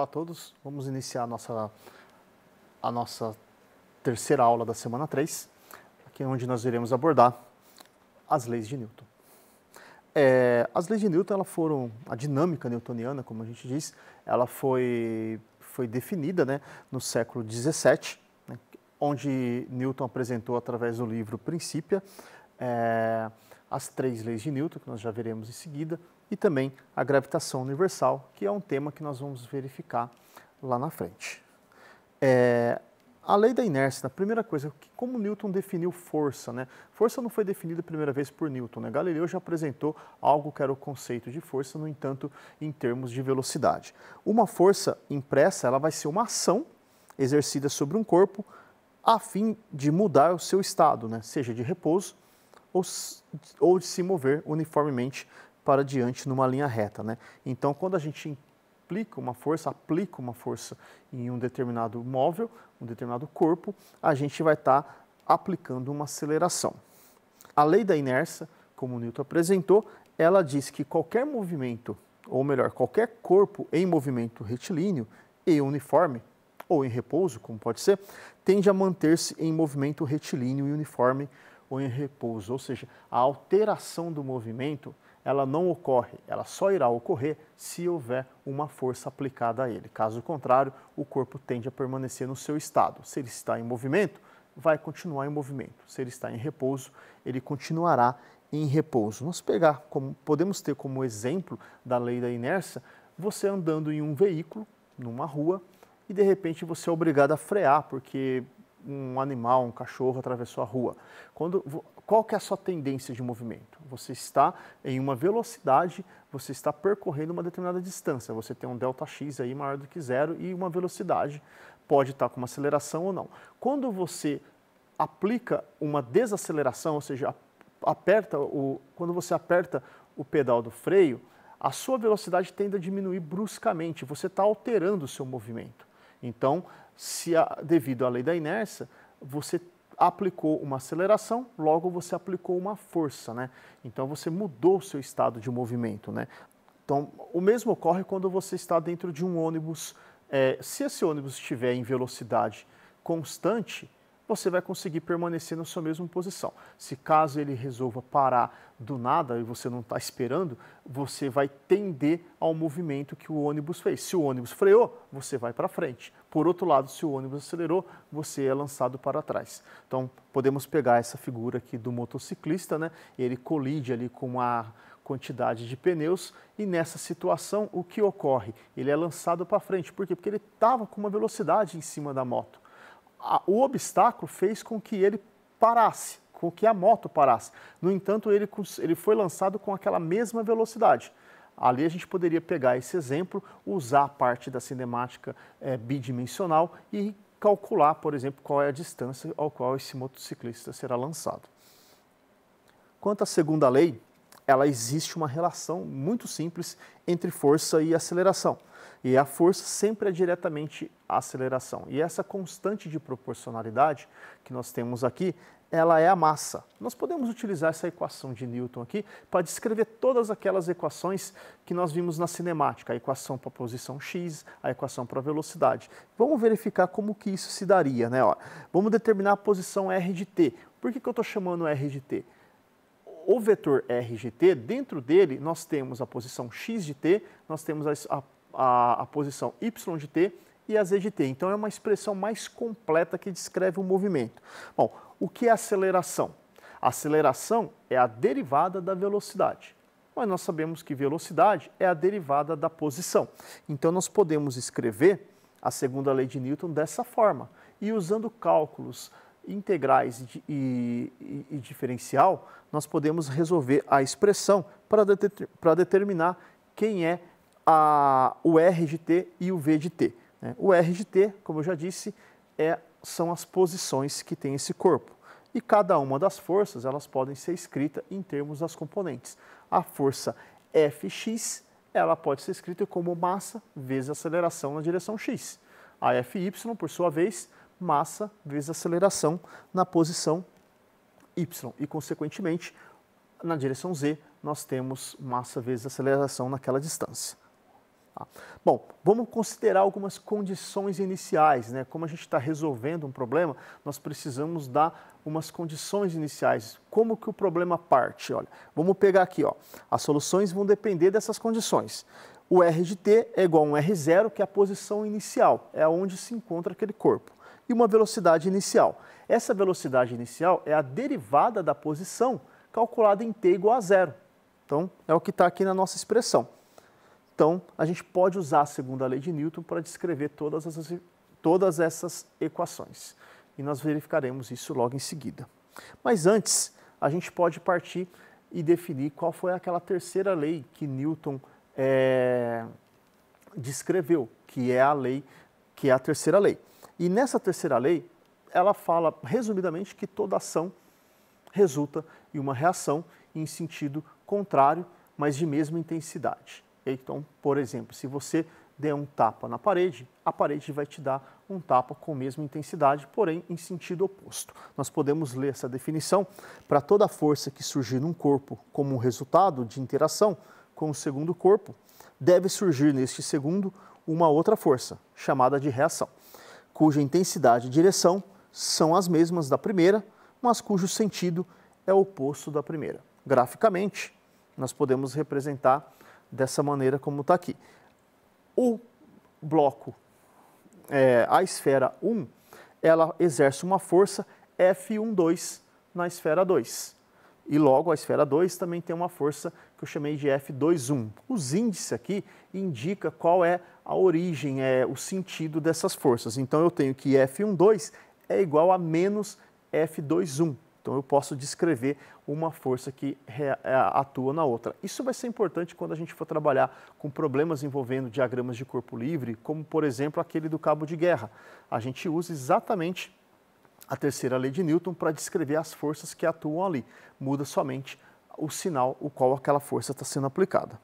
Olá a todos. Vamos iniciar a nossa, a nossa terceira aula da semana 3, aqui onde nós iremos abordar as leis de Newton. É, as leis de Newton elas foram, a dinâmica newtoniana, como a gente diz, ela foi, foi definida né, no século 17, né, onde Newton apresentou através do livro Princípia. É, as três leis de Newton, que nós já veremos em seguida, e também a gravitação universal, que é um tema que nós vamos verificar lá na frente. É, a lei da inércia, a primeira coisa, como Newton definiu força, né? Força não foi definida a primeira vez por Newton, né? Galileu já apresentou algo que era o conceito de força, no entanto, em termos de velocidade. Uma força impressa, ela vai ser uma ação exercida sobre um corpo a fim de mudar o seu estado, né? Seja de repouso ou, ou de se mover uniformemente para diante numa linha reta. Né? Então, quando a gente implica uma força, aplica uma força em um determinado móvel, um determinado corpo, a gente vai estar tá aplicando uma aceleração. A lei da inércia, como Newton apresentou, ela diz que qualquer movimento, ou melhor, qualquer corpo em movimento retilíneo e uniforme, ou em repouso, como pode ser, tende a manter-se em movimento retilíneo e uniforme ou em repouso, ou seja, a alteração do movimento ela não ocorre, ela só irá ocorrer se houver uma força aplicada a ele. Caso contrário, o corpo tende a permanecer no seu estado. Se ele está em movimento, vai continuar em movimento. Se ele está em repouso, ele continuará em repouso. Vamos pegar, como, podemos ter como exemplo da lei da inércia, você andando em um veículo, numa rua, e de repente você é obrigado a frear, porque um animal, um cachorro atravessou a rua. Quando, qual que é a sua tendência de movimento? Você está em uma velocidade, você está percorrendo uma determinada distância. Você tem um delta x aí maior do que zero e uma velocidade pode estar com uma aceleração ou não. Quando você aplica uma desaceleração, ou seja, aperta o, quando você aperta o pedal do freio, a sua velocidade tende a diminuir bruscamente. Você está alterando o seu movimento. Então, se a, devido à lei da inércia, você aplicou uma aceleração, logo você aplicou uma força, né? Então você mudou o seu estado de movimento, né? Então o mesmo ocorre quando você está dentro de um ônibus. É, se esse ônibus estiver em velocidade constante, você vai conseguir permanecer na sua mesma posição. Se caso ele resolva parar do nada e você não está esperando, você vai tender ao movimento que o ônibus fez. Se o ônibus freou, você vai para frente. Por outro lado, se o ônibus acelerou, você é lançado para trás. Então, podemos pegar essa figura aqui do motociclista, né? Ele colide ali com a quantidade de pneus e nessa situação o que ocorre? Ele é lançado para frente, por quê? Porque ele estava com uma velocidade em cima da moto a, o obstáculo fez com que ele parasse, com que a moto parasse. No entanto, ele, ele foi lançado com aquela mesma velocidade. Ali a gente poderia pegar esse exemplo, usar a parte da cinemática é, bidimensional e calcular, por exemplo, qual é a distância ao qual esse motociclista será lançado. Quanto à segunda lei, ela existe uma relação muito simples entre força e aceleração. E a força sempre é diretamente a aceleração. E essa constante de proporcionalidade que nós temos aqui, ela é a massa. Nós podemos utilizar essa equação de Newton aqui para descrever todas aquelas equações que nós vimos na cinemática, a equação para a posição x, a equação para a velocidade. Vamos verificar como que isso se daria, né? Ó, vamos determinar a posição r de t. Por que, que eu estou chamando r de t? o vetor RGT, dentro dele nós temos a posição X de T, nós temos a, a, a posição Y de T e a Z de T. Então é uma expressão mais completa que descreve o movimento. Bom, o que é aceleração? A aceleração é a derivada da velocidade. Mas nós sabemos que velocidade é a derivada da posição. Então nós podemos escrever a segunda lei de Newton dessa forma. E usando cálculos integrais e, e, e diferencial, nós podemos resolver a expressão para, para determinar quem é a, o R de T e o V de T. Né? O R de T, como eu já disse, é, são as posições que tem esse corpo. E cada uma das forças, elas podem ser escritas em termos das componentes. A força Fx, ela pode ser escrita como massa vezes aceleração na direção x. A Fy, por sua vez, massa vezes aceleração na posição y e, consequentemente, na direção z nós temos massa vezes aceleração naquela distância. Tá? Bom, vamos considerar algumas condições iniciais, né? Como a gente está resolvendo um problema, nós precisamos dar umas condições iniciais. Como que o problema parte? Olha, vamos pegar aqui, ó. As soluções vão depender dessas condições. O R de t é igual a um R0, que é a posição inicial, é onde se encontra aquele corpo e uma velocidade inicial. Essa velocidade inicial é a derivada da posição calculada em t igual a zero. Então, é o que está aqui na nossa expressão. Então, a gente pode usar a segunda lei de Newton para descrever todas, as, todas essas equações. E nós verificaremos isso logo em seguida. Mas antes, a gente pode partir e definir qual foi aquela terceira lei que Newton é, descreveu, que é a lei, que é a terceira lei. E nessa terceira lei, ela fala resumidamente que toda ação resulta em uma reação em sentido contrário, mas de mesma intensidade. Então, por exemplo, se você der um tapa na parede, a parede vai te dar um tapa com a mesma intensidade, porém em sentido oposto. Nós podemos ler essa definição para toda força que surgir num corpo como resultado de interação com o segundo corpo, deve surgir neste segundo uma outra força, chamada de reação cuja intensidade e direção são as mesmas da primeira, mas cujo sentido é oposto da primeira. Graficamente, nós podemos representar dessa maneira como está aqui. O bloco, é, a esfera 1, ela exerce uma força F12 na esfera 2. E logo a esfera 2 também tem uma força que eu chamei de F21. Os índices aqui indica qual é a origem, é o sentido dessas forças. Então eu tenho que F12 é igual a menos F21. Então eu posso descrever uma força que é, atua na outra. Isso vai ser importante quando a gente for trabalhar com problemas envolvendo diagramas de corpo livre, como por exemplo aquele do cabo de guerra. A gente usa exatamente a terceira lei de Newton para descrever as forças que atuam ali. Muda somente o sinal o qual aquela força está sendo aplicada.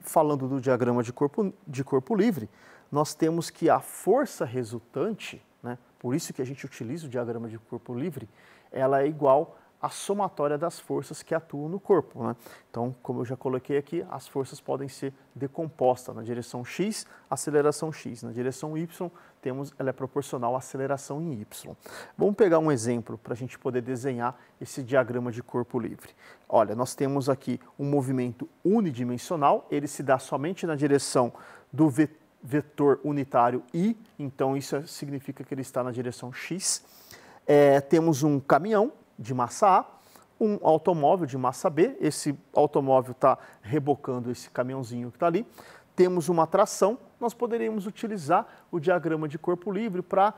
Falando do diagrama de corpo, de corpo livre, nós temos que a força resultante, né, por isso que a gente utiliza o diagrama de corpo livre, ela é igual a somatória das forças que atuam no corpo. Né? Então, como eu já coloquei aqui, as forças podem ser decompostas. Na direção x, aceleração x. Na direção y, temos, ela é proporcional à aceleração em y. Vamos pegar um exemplo para a gente poder desenhar esse diagrama de corpo livre. Olha, nós temos aqui um movimento unidimensional, ele se dá somente na direção do vetor unitário i, então isso significa que ele está na direção x. É, temos um caminhão de massa A, um automóvel de massa B, esse automóvel está rebocando esse caminhãozinho que está ali, temos uma tração, nós poderíamos utilizar o diagrama de corpo livre para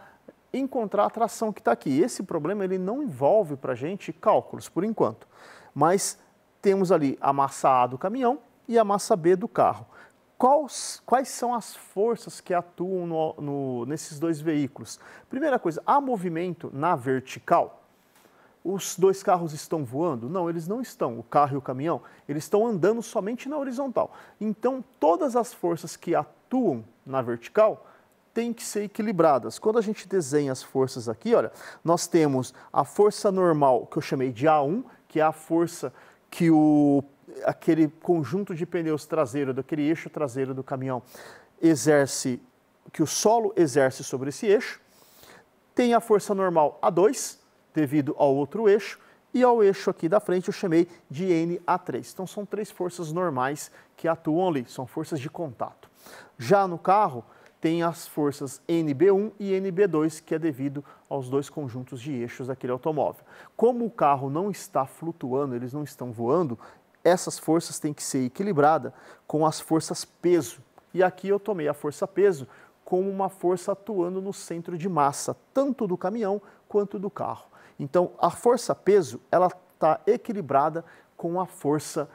encontrar a tração que está aqui. Esse problema ele não envolve para a gente cálculos, por enquanto, mas temos ali a massa A do caminhão e a massa B do carro. Quais, quais são as forças que atuam no, no, nesses dois veículos? Primeira coisa, há movimento na vertical? os dois carros estão voando? Não, eles não estão, o carro e o caminhão, eles estão andando somente na horizontal. Então, todas as forças que atuam na vertical têm que ser equilibradas. Quando a gente desenha as forças aqui, olha, nós temos a força normal, que eu chamei de A1, que é a força que o, aquele conjunto de pneus traseiro, daquele eixo traseiro do caminhão, exerce, que o solo exerce sobre esse eixo. Tem a força normal A2, devido ao outro eixo, e ao eixo aqui da frente eu chamei de NA3. Então são três forças normais que atuam ali, são forças de contato. Já no carro tem as forças NB1 e NB2, que é devido aos dois conjuntos de eixos daquele automóvel. Como o carro não está flutuando, eles não estão voando, essas forças têm que ser equilibradas com as forças peso. E aqui eu tomei a força peso como uma força atuando no centro de massa, tanto do caminhão quanto do carro. Então, a força peso, ela está equilibrada com a força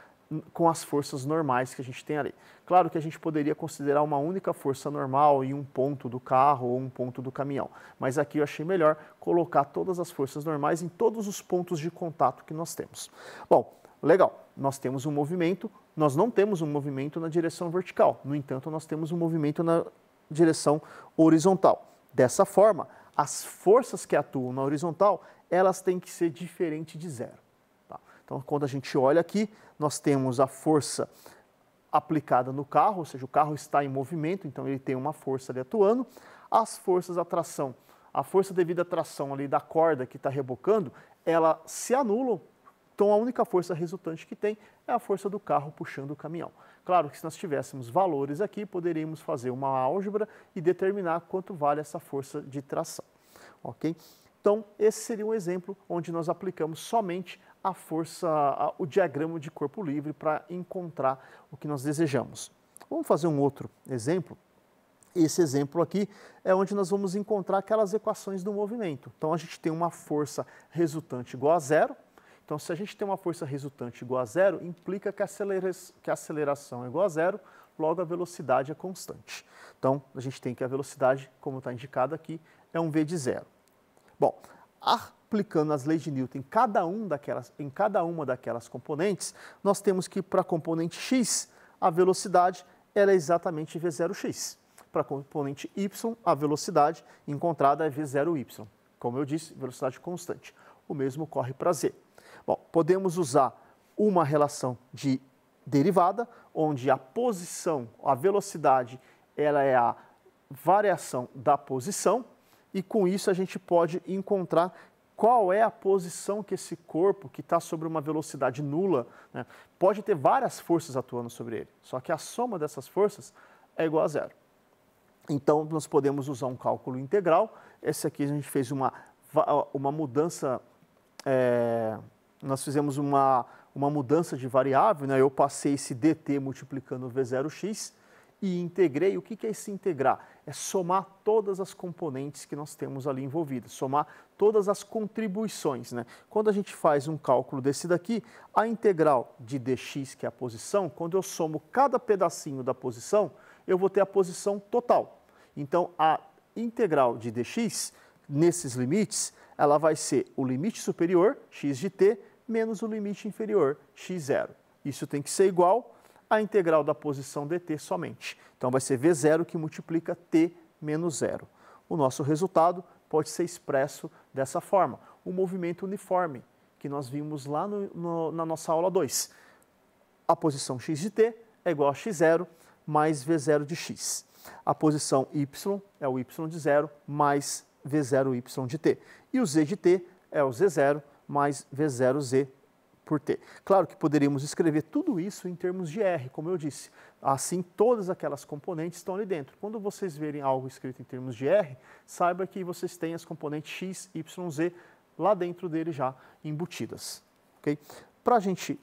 com as forças normais que a gente tem ali. Claro que a gente poderia considerar uma única força normal em um ponto do carro ou um ponto do caminhão, mas aqui eu achei melhor colocar todas as forças normais em todos os pontos de contato que nós temos. Bom, legal, nós temos um movimento, nós não temos um movimento na direção vertical, no entanto, nós temos um movimento na direção horizontal. Dessa forma, as forças que atuam na horizontal, elas têm que ser diferente de zero. Tá? Então, quando a gente olha aqui, nós temos a força aplicada no carro, ou seja, o carro está em movimento, então ele tem uma força ali atuando. As forças da tração, a força devida à tração ali da corda que está rebocando, ela se anula, então a única força resultante que tem é a força do carro puxando o caminhão. Claro que se nós tivéssemos valores aqui, poderíamos fazer uma álgebra e determinar quanto vale essa força de tração, ok? Então, esse seria um exemplo onde nós aplicamos somente a força, a, o diagrama de corpo livre para encontrar o que nós desejamos. Vamos fazer um outro exemplo? Esse exemplo aqui é onde nós vamos encontrar aquelas equações do movimento. Então, a gente tem uma força resultante igual a zero, então, se a gente tem uma força resultante igual a zero, implica que a, que a aceleração é igual a zero, logo a velocidade é constante. Então, a gente tem que a velocidade, como está indicado aqui, é um v de zero. Bom, aplicando as leis de Newton em cada, um daquelas, em cada uma daquelas componentes, nós temos que, para a componente x, a velocidade ela é exatamente v0x. Para a componente y, a velocidade encontrada é v0y. Como eu disse, velocidade constante. O mesmo ocorre para z. Bom, podemos usar uma relação de derivada, onde a posição, a velocidade, ela é a variação da posição, e com isso a gente pode encontrar qual é a posição que esse corpo, que está sobre uma velocidade nula, né, pode ter várias forças atuando sobre ele, só que a soma dessas forças é igual a zero. Então, nós podemos usar um cálculo integral. Esse aqui a gente fez uma, uma mudança é, nós fizemos uma, uma mudança de variável, né? eu passei esse dt multiplicando v0x e integrei. O que é esse integrar? É somar todas as componentes que nós temos ali envolvidas, somar todas as contribuições. Né? Quando a gente faz um cálculo desse daqui, a integral de dx, que é a posição, quando eu somo cada pedacinho da posição, eu vou ter a posição total. Então, a integral de dx nesses limites, ela vai ser o limite superior, x de t, menos o limite inferior, x0. Isso tem que ser igual à integral da posição dt somente. Então vai ser v0 que multiplica t menos zero. O nosso resultado pode ser expresso dessa forma, o um movimento uniforme que nós vimos lá no, no, na nossa aula 2. A posição x de t é igual a x0 mais v0 de x. A posição y é o y de zero mais V0Y de T. E o Z de T é o Z0 mais V0Z por T. Claro que poderíamos escrever tudo isso em termos de R, como eu disse. Assim, todas aquelas componentes estão ali dentro. Quando vocês verem algo escrito em termos de R, saiba que vocês têm as componentes X, Y, Z lá dentro dele já embutidas. Okay? Para a gente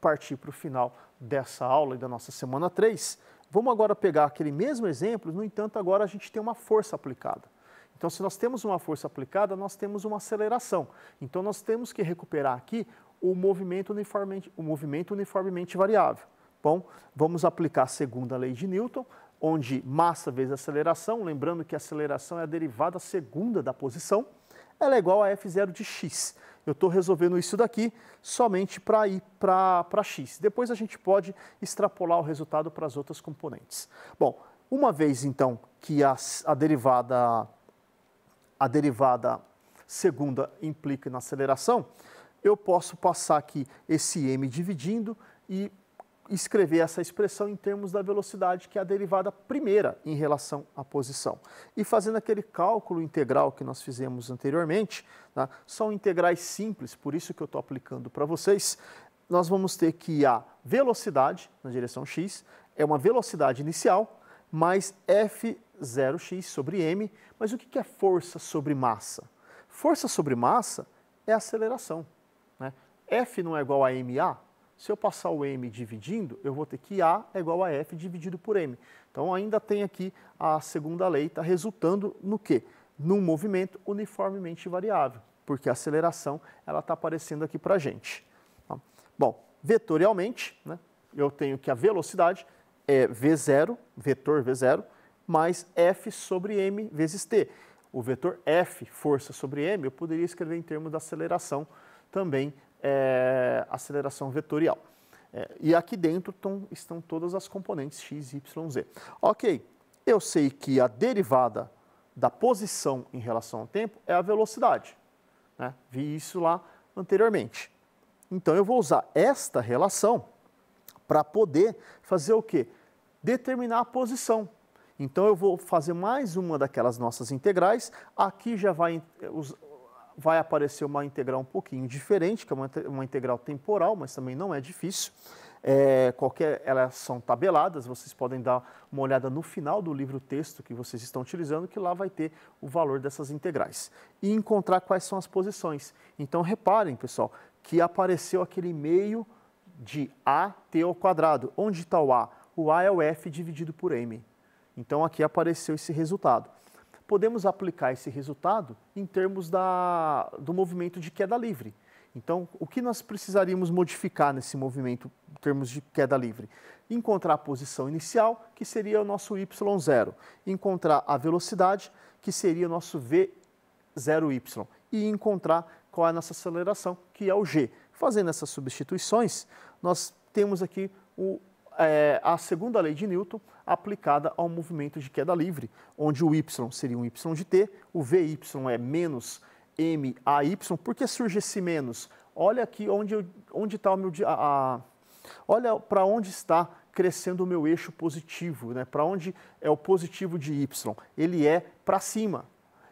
partir para o final dessa aula e da nossa semana 3, vamos agora pegar aquele mesmo exemplo, no entanto, agora a gente tem uma força aplicada. Então, se nós temos uma força aplicada, nós temos uma aceleração. Então, nós temos que recuperar aqui o movimento uniformemente, o movimento uniformemente variável. Bom, vamos aplicar a segunda lei de Newton, onde massa vezes aceleração, lembrando que a aceleração é a derivada segunda da posição, ela é igual a F0 de x. Eu estou resolvendo isso daqui somente para ir para x. Depois a gente pode extrapolar o resultado para as outras componentes. Bom, uma vez então que a, a derivada a derivada segunda implica na aceleração, eu posso passar aqui esse m dividindo e escrever essa expressão em termos da velocidade, que é a derivada primeira em relação à posição. E fazendo aquele cálculo integral que nós fizemos anteriormente, né, são integrais simples, por isso que eu estou aplicando para vocês, nós vamos ter que a velocidade na direção x é uma velocidade inicial mais F0x sobre m. Mas o que é força sobre massa? Força sobre massa é aceleração. Né? F não é igual a ma? Se eu passar o m dividindo, eu vou ter que a é igual a f dividido por m. Então ainda tem aqui a segunda lei, está resultando no quê? Num movimento uniformemente variável, porque a aceleração ela está aparecendo aqui para a gente. Tá? Bom, vetorialmente, né, eu tenho que a velocidade é V0, vetor V0, mais F sobre M vezes T. O vetor F, força sobre M, eu poderia escrever em termos da aceleração também, é, aceleração vetorial. É, e aqui dentro tão, estão todas as componentes x, y, z. Ok, eu sei que a derivada da posição em relação ao tempo é a velocidade. Né? Vi isso lá anteriormente. Então eu vou usar esta relação para poder fazer o quê? Determinar a posição. Então eu vou fazer mais uma daquelas nossas integrais. Aqui já vai, vai aparecer uma integral um pouquinho diferente, que é uma, uma integral temporal, mas também não é difícil. É, qualquer, elas são tabeladas, vocês podem dar uma olhada no final do livro texto que vocês estão utilizando, que lá vai ter o valor dessas integrais. E encontrar quais são as posições. Então reparem, pessoal, que apareceu aquele meio de AT ao quadrado. Onde está o A? O A é o F dividido por M. Então aqui apareceu esse resultado. Podemos aplicar esse resultado em termos da, do movimento de queda livre. Então, o que nós precisaríamos modificar nesse movimento em termos de queda livre? Encontrar a posição inicial, que seria o nosso y0. Encontrar a velocidade, que seria o nosso v0y. E encontrar qual é a nossa aceleração, que é o g. Fazendo essas substituições, nós temos aqui o, é, a segunda lei de Newton aplicada ao movimento de queda livre, onde o y seria um y de t, o vy é menos MAY. Por que surge esse menos? Olha aqui onde está onde tá o meu... A, a olha para onde está crescendo o meu eixo positivo, né? para onde é o positivo de Y. Ele é para cima.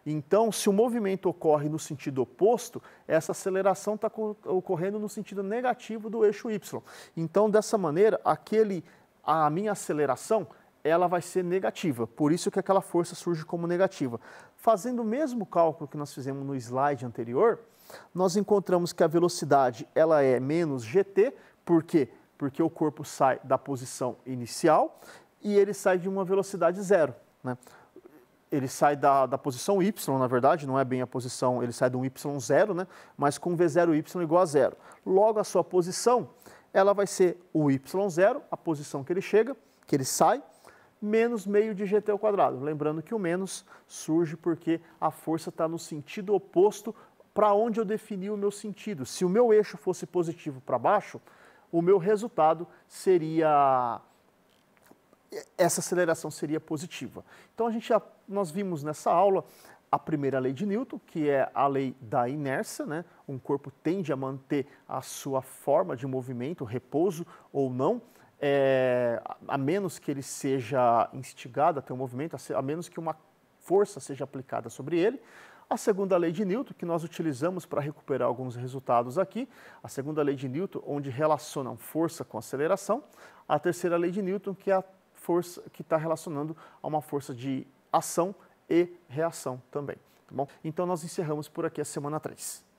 Então, se o movimento ocorre no sentido oposto, essa aceleração está ocorrendo no sentido negativo do eixo Y. Então, dessa maneira, aquele, a minha aceleração ela vai ser negativa, por isso que aquela força surge como negativa. Fazendo o mesmo cálculo que nós fizemos no slide anterior, nós encontramos que a velocidade ela é menos gt, por quê? Porque o corpo sai da posição inicial e ele sai de uma velocidade zero. Né? ele sai da, da posição Y, na verdade, não é bem a posição, ele sai de um Y0, né? mas com V0Y igual a zero. Logo, a sua posição ela vai ser o Y0, a posição que ele chega, que ele sai, menos meio de GT ao quadrado. Lembrando que o menos surge porque a força está no sentido oposto para onde eu defini o meu sentido. Se o meu eixo fosse positivo para baixo, o meu resultado seria essa aceleração seria positiva. Então a gente já, nós vimos nessa aula a primeira lei de Newton, que é a lei da inércia, né? Um corpo tende a manter a sua forma de movimento, repouso ou não, é, a menos que ele seja instigado a ter um movimento, a menos que uma força seja aplicada sobre ele. A segunda lei de Newton, que nós utilizamos para recuperar alguns resultados aqui, a segunda lei de Newton, onde relacionam força com aceleração. A terceira lei de Newton, que é a força que está relacionando a uma força de ação e reação também. Tá bom? Então nós encerramos por aqui a semana 3.